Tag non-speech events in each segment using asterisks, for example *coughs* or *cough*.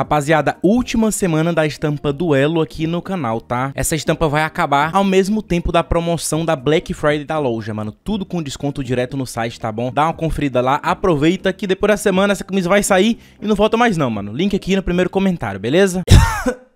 Rapaziada, última semana da estampa duelo aqui no canal, tá? Essa estampa vai acabar ao mesmo tempo da promoção da Black Friday da loja, mano. Tudo com desconto direto no site, tá bom? Dá uma conferida lá, aproveita que depois da semana essa camisa vai sair e não volta mais não, mano. Link aqui no primeiro comentário, beleza? *coughs* *coughs*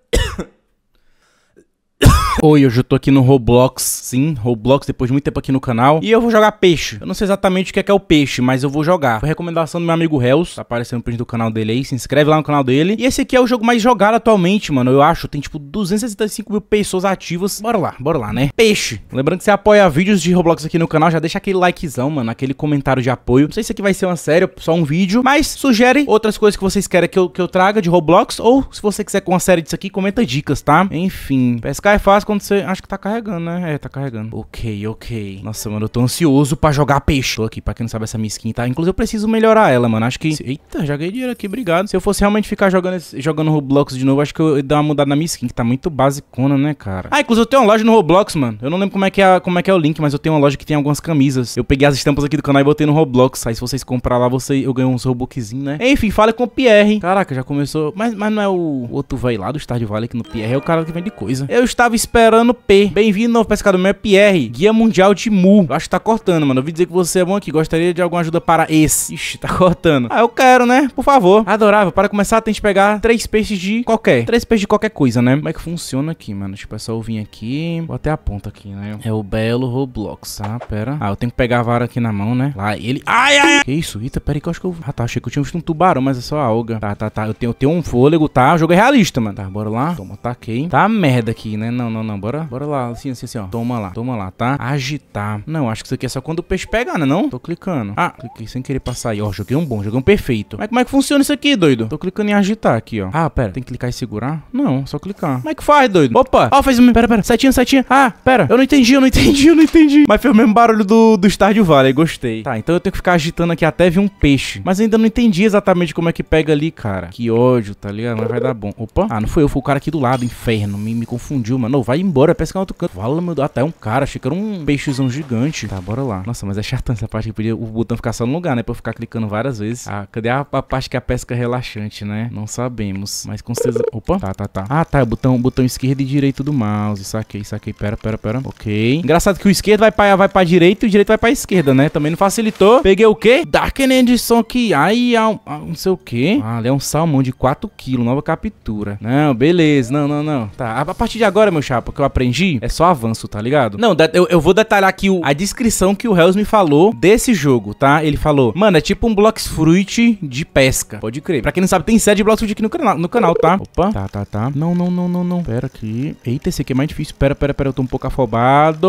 Oi, hoje eu tô aqui no Roblox, sim, Roblox, depois de muito tempo aqui no canal. E eu vou jogar peixe. Eu não sei exatamente o que é, que é o peixe, mas eu vou jogar. Foi recomendação do meu amigo Hells, tá aparecendo o print do canal dele aí, se inscreve lá no canal dele. E esse aqui é o jogo mais jogado atualmente, mano, eu acho. Tem, tipo, 265 mil pessoas ativas. Bora lá, bora lá, né? Peixe. Lembrando que você apoia vídeos de Roblox aqui no canal, já deixa aquele likezão, mano, aquele comentário de apoio. Não sei se aqui vai ser uma série, só um vídeo, mas sugere outras coisas que vocês querem que eu, que eu traga de Roblox, ou se você quiser com uma série disso aqui, comenta dicas, tá? Enfim, pescar é fácil mas quando você. Acho que tá carregando, né? É, tá carregando. Ok, ok. Nossa, mano, eu tô ansioso pra jogar peixe. Tô aqui, pra quem não sabe, essa minha skin tá. Inclusive, eu preciso melhorar ela, mano. Acho que. Eita, já ganhei dinheiro aqui, obrigado. Se eu fosse realmente ficar jogando, jogando Roblox de novo, acho que eu ia dar uma mudada na minha skin, que tá muito basicona, né, cara? Ah, inclusive, eu tenho uma loja no Roblox, mano. Eu não lembro como é que é, como é, que é o link, mas eu tenho uma loja que tem algumas camisas. Eu peguei as estampas aqui do canal e botei no Roblox. Aí, se vocês comprar lá, você... eu ganho uns Robuxzinhos, né? Enfim, fala com o Pierre. Caraca, já começou. Mas, mas não é o outro velho lá do Stardew Valley que no Pierre, é o cara que vende coisa. Eu estava esperando esperando P. Bem-vindo, novo pescador meu, é Pierre, guia mundial de Mu. Eu acho que tá cortando, mano. Eu ouvi dizer que você é bom aqui, gostaria de alguma ajuda para esse. Ixi, tá cortando. Ah, eu quero, né? Por favor. Adorável, para começar tem que pegar três peixes de qualquer. Três peixes de qualquer coisa, né? Como é que funciona aqui, mano? Tipo, é só eu vir aqui, vou até a ponta aqui, né? É o belo Roblox, tá? Pera. Ah, eu tenho que pegar a vara aqui na mão, né? Lá, ele... Ai, ai, ai! Que isso? Eita, pera aí que eu acho que eu... Ah, tá, achei que eu tinha visto um tubarão, mas é só a alga. Tá, tá, tá. Eu tenho, eu tenho um fôlego, tá? O jogo é realista, mano. Tá, bora lá. Toma, taquei. Tá merda aqui, né? Não, não, não. Bora, bora lá. Assim, assim, assim, ó. Toma lá, toma lá, tá? Agitar. Não, acho que isso aqui é só quando o peixe pegar, né? Não? Tô clicando. Ah, cliquei sem querer passar aí. Ó, joguei um bom, joguei um perfeito. Mas como é que funciona isso aqui, doido? Tô clicando em agitar aqui, ó. Ah, pera. Tem que clicar e segurar? Não, só clicar. Como é que faz, doido? Opa! Ó, fez um. Pera, pera. Setinha, setinha. Ah, pera. Eu não entendi, eu não entendi, *laughs* eu não entendi. Mas fez o mesmo barulho do, do Stardew Valley. Gostei. Tá, então eu tenho que ficar agitando aqui até vir um peixe. Mas ainda não entendi exatamente como é que pega ali, cara. Que ódio, tá ligado? Mas vai dar bom. Opa. Ah, não foi eu, foi o cara aqui do lado. Inferno. Me, me confundiu, mano. Vai vai embora, pesca em é outro canto. Fala, meu Deus, até um cara, achei que era um peixezão gigante. Tá, bora lá. Nossa, mas é chatão essa parte que podia o botão ficar só no lugar, né? Pra eu ficar clicando várias vezes. Ah, cadê a, a parte que é a pesca é relaxante, né? Não sabemos. Mas com certeza. Opa, tá, tá, tá. Ah, tá, é botão, botão esquerdo e direito do mouse. Saquei, saquei. Pera, pera, pera. Ok. Engraçado que o esquerdo vai pra, vai pra direita e o direito vai pra esquerda, né? Também não facilitou. Peguei o quê? Darken Edson que ai, ah, não sei o quê. Ah, ali é um salmão de 4 kg, nova captura. Não, beleza. Não, não, não. Tá, a partir de agora, meu chapa, capa que eu aprendi, é só avanço, tá ligado? Não, eu, eu vou detalhar aqui o, a descrição que o Hells me falou desse jogo, tá? Ele falou, mano, é tipo um Blocks Fruit de pesca. Pode crer. Pra quem não sabe, tem sede de Blocks Fruit aqui no canal, no canal, tá? Opa. Tá, tá, tá. Não, não, não, não, não. Pera aqui. Eita, esse aqui é mais difícil. Pera, pera, pera. Eu tô um pouco afobado.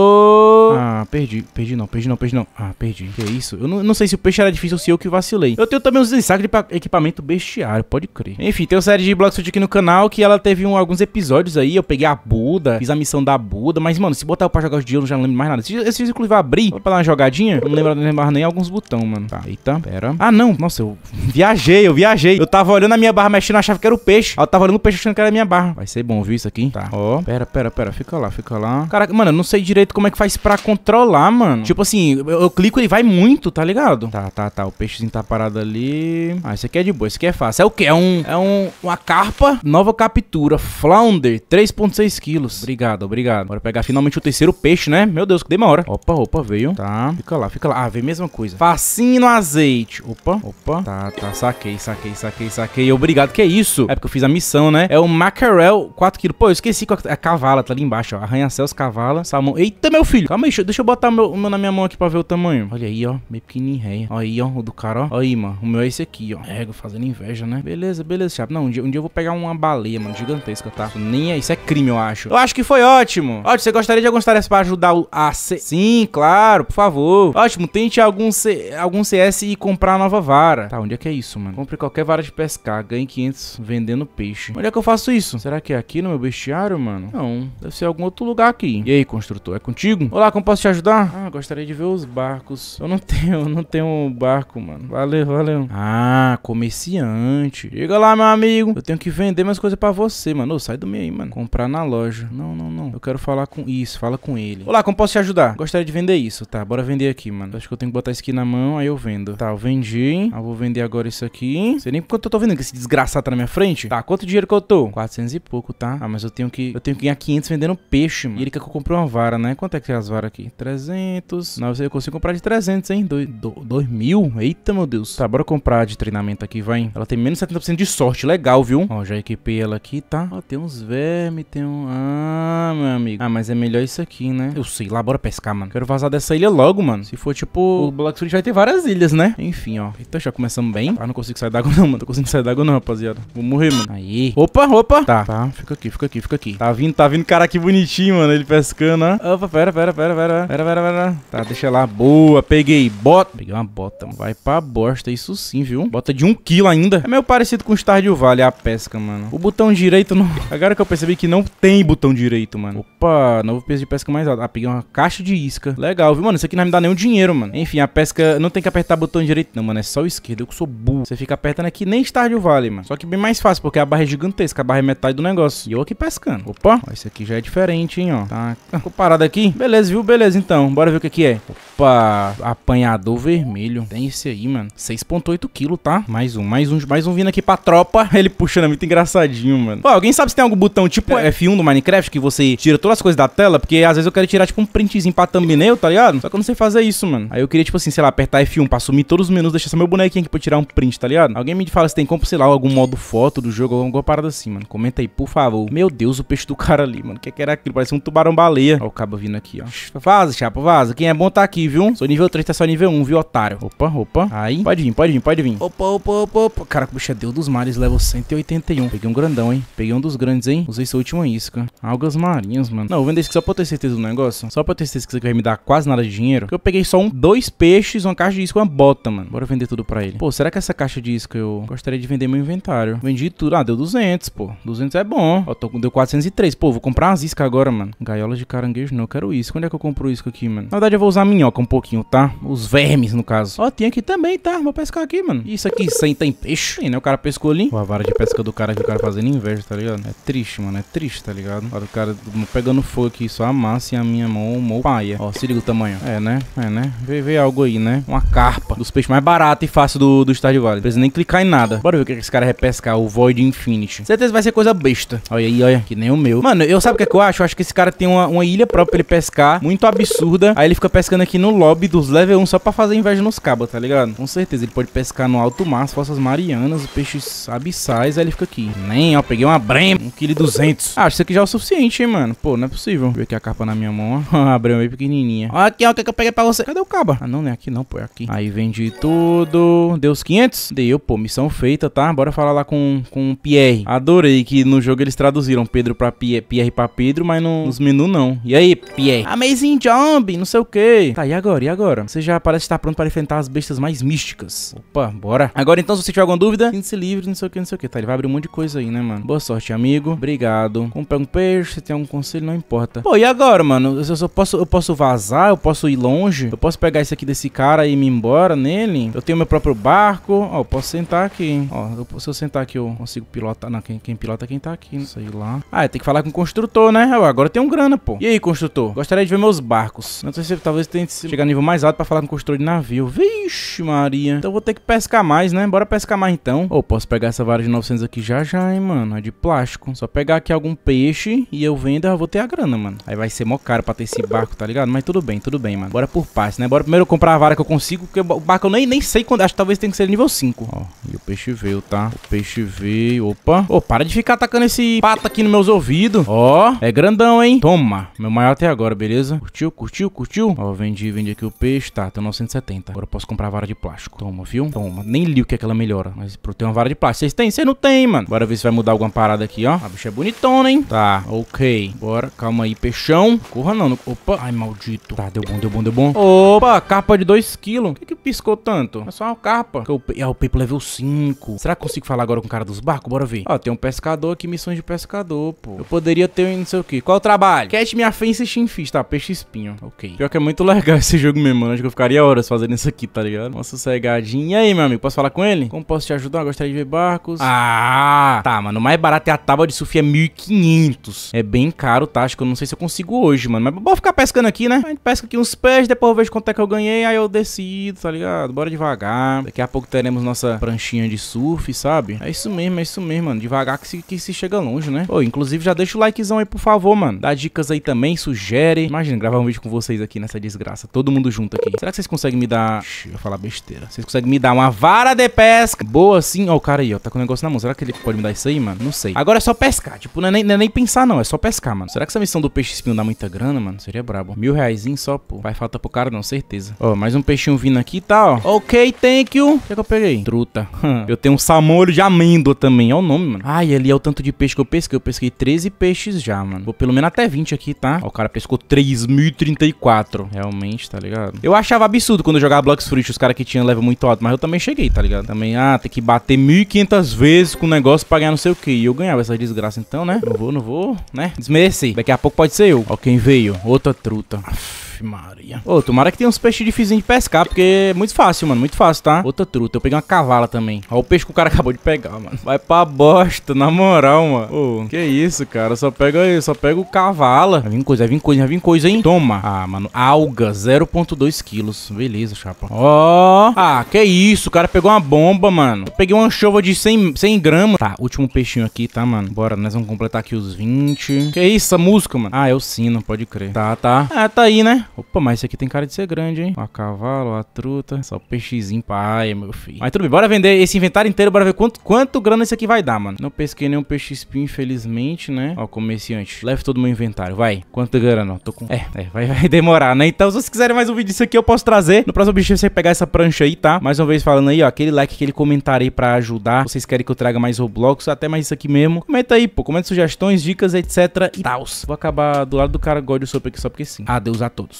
Ah, perdi. Perdi não, perdi não, perdi não. Ah, perdi. Que isso? Eu não, não sei se o peixe era difícil ou se eu que vacilei. Eu tenho também uns sacos de equipamento bestiário, pode crer. Enfim, tem uma série de Blocks Fruit aqui no canal que ela teve um, alguns episódios aí. Eu peguei a Buda, é. fiz a missão da Buda, mas, mano, se botar o pra jogar os dias, eu não já não lembro mais nada. esse dias, inclusive, eu abri pra dar uma jogadinha, não lembro, não lembro nem alguns botão, mano. Tá, eita, pera. Ah, não, nossa, eu *laughs* viajei, eu viajei. Eu tava olhando a minha barra mexendo, achava que era o peixe. eu tava olhando o peixe achando que era a minha barra. Vai ser bom, viu isso aqui? Tá, ó. Pera, pera, pera, fica lá, fica lá. Caraca, mano, eu não sei direito como é que faz pra controlar, mano. Tipo assim, eu, eu clico, ele vai muito, tá ligado? Tá, tá, tá, o peixezinho tá parado ali. Ah, isso aqui é de boa, isso aqui é fácil. É o quê? É um, é um, uma carpa, nova captura, flounder, 3.6 quilos. Obrigado, obrigado. Bora pegar finalmente o terceiro peixe, né? Meu Deus, que demora. Opa, opa, veio. Tá. Fica lá, fica lá. Ah, veio mesma coisa. Facinho azeite. Opa, opa. Tá, tá. Saquei, saquei, saquei, saquei. Obrigado, que é isso? É porque eu fiz a missão, né? É o macarel 4kg. Pô, eu esqueci que é. É a cavala tá ali embaixo, ó. Arranha-céus, cavala, salmão. Eita, meu filho. Calma aí, deixa eu botar o meu, meu, na minha mão aqui pra ver o tamanho. Olha aí, ó. Meio pequenininho. Olha aí, ó. O do cara, ó. Olha aí, mano. O meu é esse aqui, ó. Ego, é, fazendo inveja, né? Beleza, beleza, chapa. Não, um dia, um dia eu vou pegar uma baleia, mano. Gigantesca, tá? Isso nem é. Isso é crime, eu acho. Eu acho acho que foi ótimo. Ótimo, você gostaria de algum tarefa para ajudar o AC? Sim, claro, por favor. Ótimo, tente algum, C... algum CS e comprar nova vara. Tá, onde é que é isso, mano? Compre qualquer vara de pescar, ganhe 500 vendendo peixe. Onde é que eu faço isso? Será que é aqui no meu bestiário, mano? Não, deve ser algum outro lugar aqui. E aí, construtor, é contigo? Olá, como posso te ajudar? Ah, gostaria de ver os barcos. Eu não *laughs* tenho, eu não tenho um barco, mano. Valeu, valeu. Ah, comerciante. Chega lá, meu amigo. Eu tenho que vender minhas coisas pra você, mano. sai do meio aí, mano. Comprar na loja. Não não, não, não. Eu quero falar com isso, fala com ele. Olá, como posso te ajudar? Gostaria de vender isso. Tá, bora vender aqui, mano. Acho que eu tenho que botar isso aqui na mão, aí eu vendo. Tá, eu vendi. Ah, vou vender agora isso aqui. Sei nem quanto eu tô vendendo, que esse desgraçado tá na minha frente. Tá, quanto dinheiro que eu tô? 400 e pouco, tá? Ah, mas eu tenho que eu tenho que ganhar 500 vendendo peixe, mano. E ele quer que eu compre uma vara, né? Quanto é que tem as varas aqui? 300. Não, Eu consigo comprar de 300, hein? 2 do, do, mil? Eita, meu Deus. Tá, bora comprar de treinamento aqui, vai. Ela tem menos 70% de sorte. Legal, viu? Ó, já equipei ela aqui, tá? Ó, tem uns vermes, tem um... Ah, ah, meu amigo. Ah, mas é melhor isso aqui, né? Eu sei lá, bora pescar, mano. Quero vazar dessa ilha logo, mano. Se for tipo. O Black Street vai ter várias ilhas, né? Enfim, ó. Eita, já começamos bem. Ah, não consigo sair d'água, não, mano. Tô conseguindo sair d'água, não, rapaziada. Vou morrer, mano. Aí. Opa, opa. Tá, tá. Fica aqui, fica aqui, fica aqui. Tá vindo, tá vindo cara aqui bonitinho, mano. Ele pescando, ó. Opa, pera, pera, pera, pera. Pera, pera, pera. Tá, deixa lá. Boa, peguei. Bota. Peguei uma bota. Vai pra bosta, isso sim, viu? Bota de um quilo ainda. É meio parecido com o Stardew Valley, a pesca, mano. O botão direito não. Agora que eu percebi que não tem botão direito direito, mano. Opa, novo peso de pesca mais alto. Ah, peguei uma caixa de isca. Legal, viu? Mano, isso aqui não me dá nenhum dinheiro, mano. Enfim, a pesca não tem que apertar botão direito, não, mano. É só o esquerdo. Eu que sou burro. Você fica apertando aqui nem Stardew vale, mano. Só que bem mais fácil, porque a barra é gigantesca. A barra é metade do negócio. E eu aqui pescando. Opa, ó, aqui já é diferente, hein, ó. Tá. Ficou parado aqui? Beleza, viu? Beleza, então. Bora ver o que, aqui é. Opa, apanhador vermelho. Tem esse aí, mano. 6.8 quilos, tá? Mais um, mais um, mais um vindo aqui pra tropa. *laughs* Ele puxando, é muito engraçadinho, mano. Pô, alguém sabe se tem algum botão tipo é. F1 do Minecraft que você tira todas as coisas da tela? Porque às vezes eu quero tirar tipo um printzinho pra thumbnail, tá ligado? Só que eu não sei fazer isso, mano. Aí eu queria, tipo assim, sei lá, apertar F1 pra sumir todos os menus, deixar só meu bonequinho aqui pra tirar um print, tá ligado? Alguém me fala se tem como, sei lá, algum modo foto do jogo, alguma parada assim, mano. Comenta aí, por favor. Meu Deus, o peixe do cara ali, mano. O que, é que era aquilo? Parece um tubarão-baleia. Ó, o cabo vindo aqui, ó. Vaza, chapa, vaza. Quem é bom tá aqui viu? Sou nível 3, tá só nível 1, viu, otário? Opa, opa. Aí. Pode vir, pode vir, pode vir. Opa, opa, opa, opa. Cara, bicho é Deus dos Mares, level 181. Peguei um grandão, hein? Peguei um dos grandes, hein? Usei sua última isca. Algas marinhas, mano. Não, eu vendo isso aqui só pra eu ter certeza do negócio. Só pra eu ter certeza que isso aqui vai me dar quase nada de dinheiro. Porque eu peguei só um, dois peixes, uma caixa de isca e uma bota, mano. Bora vender tudo pra ele. Pô, será que essa caixa de isca eu gostaria de vender meu inventário? Vendi tudo. Ah, deu 200, pô. 200 é bom. Ó, tô, deu 403. Pô, vou comprar umas iscas agora, mano. Gaiola de caranguejo não, quero isca. Onde é que eu compro isca aqui, mano? Na verdade, eu vou usar minhoca troca um pouquinho, tá? Os vermes, no caso. Ó, tem aqui também, tá? Vou pescar aqui, mano. Isso aqui sem tem peixe. Tem, né? O cara pescou ali. Pô, a vara de pesca do cara que o cara fazendo inveja, tá ligado? É triste, mano. É triste, tá ligado? Olha o cara pegando fogo aqui, só amassa e a minha mão, mão paia. É. Ó, se liga o tamanho. É, né? É, né? Vê, vê algo aí, né? Uma carpa. Dos peixes mais baratos e fácil do, do Stardew Valley. Não precisa nem clicar em nada. Bora ver o que esse cara repescar, o Void Infinity. Certeza vai ser coisa besta. Olha aí, olha, que nem o meu. Mano, eu sabe o que, é que eu acho? Eu acho que esse cara tem uma, uma ilha própria pra ele pescar, muito absurda. Aí ele fica pescando aqui no no lobby dos level 1 só pra fazer inveja nos cabos, tá ligado? Com certeza, ele pode pescar no alto mar, as fossas marianas, peixes abissais, aí ele fica aqui. Nem, ó, peguei uma brema, 1,2kg. Ah, isso aqui já é o suficiente, hein, mano? Pô, não é possível. eu ver aqui a capa na minha mão, ó. *laughs* brema bem pequenininha. Ó, aqui, ó, o que, é que eu peguei pra você? Cadê o caba? Ah, não, não é aqui não, pô, é aqui. Aí vendi tudo. Deu os 500? Deu, pô, missão feita, tá? Bora falar lá com, com o Pierre. Adorei que no jogo eles traduziram Pedro pra Pierre, Pierre pra Pedro, mas no, nos menus não. E aí, Pierre? Amazing Job, não sei o que. Tá, e agora? E agora? Você já parece estar pronto para enfrentar as bestas mais místicas. Opa, bora. Agora então, se você tiver alguma dúvida, sinta-se livre, não sei o que, não sei o que. Tá, ele vai abrir um monte de coisa aí, né, mano? Boa sorte, amigo. Obrigado. Comprar um peixe, você tem algum conselho, não importa. Pô, e agora, mano? Eu posso, eu posso vazar? Eu posso ir longe? Eu posso pegar isso aqui desse cara e me embora nele? Eu tenho meu próprio barco. Ó, eu posso sentar aqui. Ó, eu, se eu sentar aqui, eu consigo pilotar. Não, quem, quem pilota é quem tá aqui. Não né? sei lá. Ah, tem que falar com o construtor, né? agora tem um grana, pô. E aí, construtor? Gostaria de ver meus barcos. Não sei se talvez tente máximo. Chegar a nível mais alto pra falar com o construtor de navio. Vixe Maria. Então vou ter que pescar mais, né? Bora pescar mais então. Ou oh, posso pegar essa vara de 900 aqui já já, hein, mano? É de plástico. Só pegar aqui algum peixe e eu vendo, eu vou ter a grana, mano. Aí vai ser mó caro pra ter esse barco, tá ligado? Mas tudo bem, tudo bem, mano. Bora por paz, né? Bora primeiro comprar a vara que eu consigo, porque o barco eu nem, nem sei quando. Acho que talvez tenha que ser nível 5. Ó, e o peixe veio, tá? O peixe veio. Opa. Ô, oh, para de ficar atacando esse pato aqui nos meus ouvidos. Ó, oh, é grandão, hein? Toma. Meu maior até agora, beleza? Curtiu, curtiu, curtiu? Ó, vendi, vende aqui o peixe, tá, tem 970. Agora eu posso comprar vara de plástico. Toma, viu? Toma. Nem li o que é que ela melhora, mas eu tenho uma vara de plástico. Vocês têm? Vocês não tem, mano. Bora ver se vai mudar alguma parada aqui, ó. A bicha é bonitona, hein? Tá, ok. Bora, calma aí, peixão. Corra não, não. Opa. Ai, maldito. Tá, deu bom, deu bom, deu bom. Opa, capa de 2kg. O que que piscou tanto? É só uma capa. é, o ah, Pepe level 5. Será que consigo falar agora com o cara dos barcos? Bora ver. Ó, tem um pescador aqui, missões de pescador, pô. Eu poderia ter um não sei o que. Qual o trabalho? Catch minha fence e chinfish, tá? Peixe espinho. Ok. Pior que é muito legal esse jogo mesmo, mano. Né? Acho que eu ficaria horas fazendo isso aqui, tá ligado? Uma sossegadinha. E aí, meu amigo, posso falar com ele? Como posso te ajudar? Eu gostaria de ver barcos. Ah, tá, mano. O mais barato é a tábua de surf, é 1.500. É bem caro, tá? Acho que eu não sei se eu consigo hoje, mano. Mas bom, ficar pescando aqui, né? A gente pesca aqui uns pés, depois eu vejo quanto é que eu ganhei, aí eu decido, tá ligado? Bora devagar. Daqui a pouco teremos nossa pranchinha de surf, sabe? É isso mesmo, é isso mesmo, mano. Devagar que se, que se chega longe, né? Pô, inclusive já deixa o likezão aí, por favor, mano. Dá dicas aí também, sugere. Imagina gravar um vídeo com vocês aqui nessa desgraça massa. Todo mundo junto aqui. Será que vocês conseguem me dar... Ixi, eu vou falar besteira. Vocês conseguem me dar uma vara de pesca? Boa, sim. Ó, o cara aí, ó. Tá com o um negócio na mão. Será que ele pode me dar isso aí, mano? Não sei. Agora é só pescar. Tipo, não é nem, não é nem pensar, não. É só pescar, mano. Será que essa missão do peixe espinho dá muita grana, mano? Seria brabo. Mil reais só, pô. Vai falta pro cara, não. Certeza. Ó, mais um peixinho vindo aqui, tá, ó. Ok, thank you. O que é que eu peguei? Truta. eu tenho um salmolho de amêndoa também. Olha o nome, mano. Ai, ali é o tanto de peixe que eu pesquei. Eu pesquei 13 peixes já, mano. Vou pelo menos até 20 aqui, tá? Ó, o cara pescou 3.034. Realmente diferente, tá ligado? Eu achava absurdo quando eu jogava Blocks Fruit os caras que tinham level muito alto, mas eu também cheguei, tá ligado? Também, ah, tem que bater 1500 vezes com o negócio pra ganhar não sei o que. E eu ganhava essa desgraça, então, né? Não vou, não vou, né? Desmereci. Daqui a pouco pode ser eu. Ó, quem veio? Outra truta. Aff. Maria. Ô, tomara que tenha uns peixes difíceis de pescar, porque é muito fácil, mano. Muito fácil, tá? Outra truta. Eu peguei uma cavala também. Ó o peixe que o cara acabou de pegar, mano. Vai pra bosta, na moral, mano. Ô, que isso, cara. só pega aí, só pega o cavala. Vai vir coisa, vai vir coisa, vai vir coisa, hein? Toma. Ah, mano. Alga, 0.2 quilos. Beleza, chapa. Ó. Oh. Ah, que isso. O cara pegou uma bomba, mano. Eu peguei uma chuva de 100, 100 gramas. Tá, último peixinho aqui, tá, mano? Bora, nós vamos completar aqui os 20. Que isso, a música, mano? Ah, é o sino, pode crer. Tá, tá. Ah, tá aí, né? Opa, mas esse aqui tem cara de ser grande, hein? A cavalo, a truta. Só peixezinho pra meu filho. Mas tudo bem, bora vender esse inventário inteiro, bora ver quanto, quanto grana esse aqui vai dar, mano. Não pesquei nenhum peixe espinho, infelizmente, né? Ó, comerciante. Leve todo o meu inventário, vai. Quanto grana? Ó, tô com... É, é vai, vai, *laughs* demorar, né? Então, se vocês quiserem mais um vídeo disso aqui, eu posso trazer. No próximo objetivo, você pegar essa prancha aí, tá? Mais uma vez falando aí, ó, aquele like, aquele comentário aí pra ajudar. Vocês querem que eu traga mais Roblox, até mais isso aqui mesmo. Comenta aí, pô. Comenta sugestões, dicas, etc e tal. Vou acabar do lado do cara God Sopa aqui só porque sim. Adeus a todos.